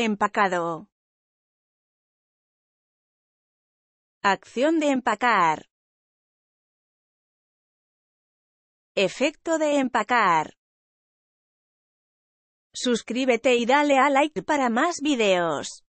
Empacado. Acción de empacar. Efecto de empacar. Suscríbete y dale a like para más videos.